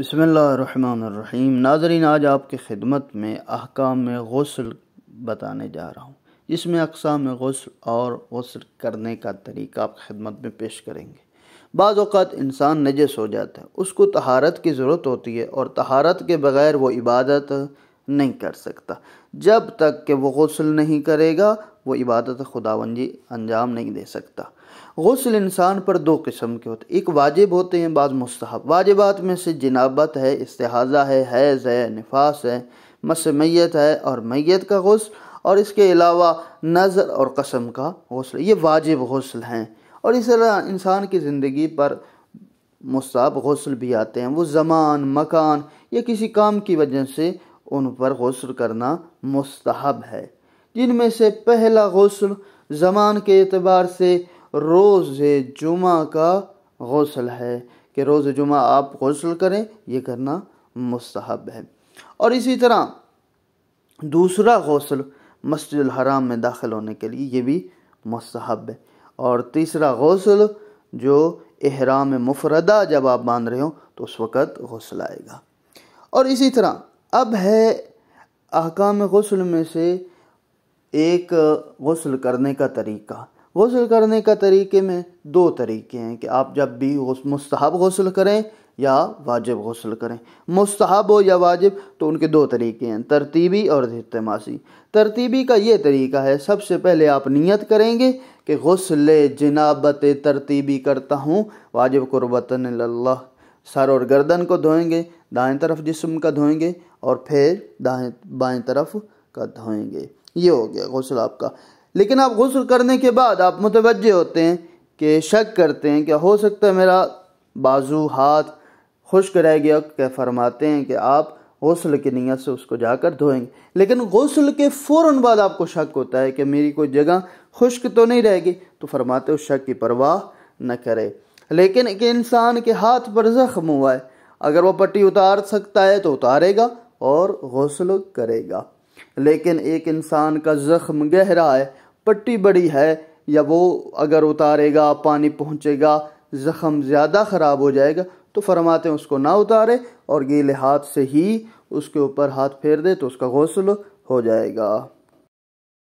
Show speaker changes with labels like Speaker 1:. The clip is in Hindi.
Speaker 1: बसमीम नाजरीन आज आपके ख़िदमत में अहकाम में गसल बताने जा रहा हूँ जिसमें अकसाम गसल और गसल करने का तरीका आप खिदमत में पेश करेंगे बाज़ात इंसान नजस हो जाता है उसको तहारत की ज़रूरत होती है और तहारत के बग़ैर वो इबादत नहीं कर सकता जब तक कि वो गसल नहीं करेगा वो इबादत खुदावंजी अंजाम नहीं दे सकता गसल इंसान पर दो किस्म के होते एक वाजिब होते हैं बाद मुस्तहब वाजिबात में से जिनाबत है इस्तेहाज़ा है हैज़ है नफास है मस मैत है और मैत का गसल और इसके अलावा नज़र और कसम का गसल ये वाजिब गसल हैं और इस तरह इंसान की ज़िंदगी पर मुस्ताब गसल भी आते हैं वो जमान मकान या किसी काम की वजह से उन पर गौसल करना मुस्तहब है जिनमें से पहला गौसल जमान के अतबार से रोज़ जुमा का गौसल है कि रोज़ जुमा आप गौसल करें यह करना मुस्तहब है और इसी तरह दूसरा गौसल मस्जिद हराम में दाखिल होने के लिए ये भी मस्तहब है और तीसरा गौसल जो एहराम मुफरदा जब आप बांध रहे हो तो उस वक़्त गौसल आएगा और इसी तरह अब है अहकाम गसल में से एक गसल करने का तरीका गसल करने का तरीके में दो तरीके हैं कि आप जब भी मुस्तहब गसल करें या वाजिब गसल करें मुस्तहब हो या वाजिब तो उनके दो तरीके हैं तरतीबी और अहतमासी तरतीबी का ये तरीका है सबसे पहले आप नियत करेंगे कि गसल जनाबत तरतीबी करता हूँ वाजिब कुर्बतन सर और गर्दन को धोएंगे दाएं तरफ जिस्म का धोएंगे और फिर दाएं बाएं तरफ का धोएंगे ये हो गया गौसल आपका लेकिन आप गसल करने के बाद आप मुतवजह होते हैं कि शक करते हैं क्या हो सकता है मेरा बाजू हाथ खुश्क रह गया क्या फरमाते हैं कि आप गौसल की नीयत से उसको जाकर धोएंगे लेकिन गौसल के फ़ौर बाद आपको शक होता है कि मेरी कोई जगह खुश्क तो नहीं रहेगी तो फरमाते उस शक की परवाह न करें लेकिन एक इंसान के हाथ पर जख्म हुआ है अगर वह पट्टी उतार सकता है तो उतारेगा और गौसल करेगा लेकिन एक इंसान का जख्म गहरा है पट्टी बड़ी है या वो अगर उतारेगा पानी पहुँचेगा ज़ख्म ज़्यादा ख़राब हो जाएगा तो फरमाते हैं उसको ना उतारे और गीले हाथ से ही उसके ऊपर हाथ फेर दे तो उसका गौसल हो जाएगा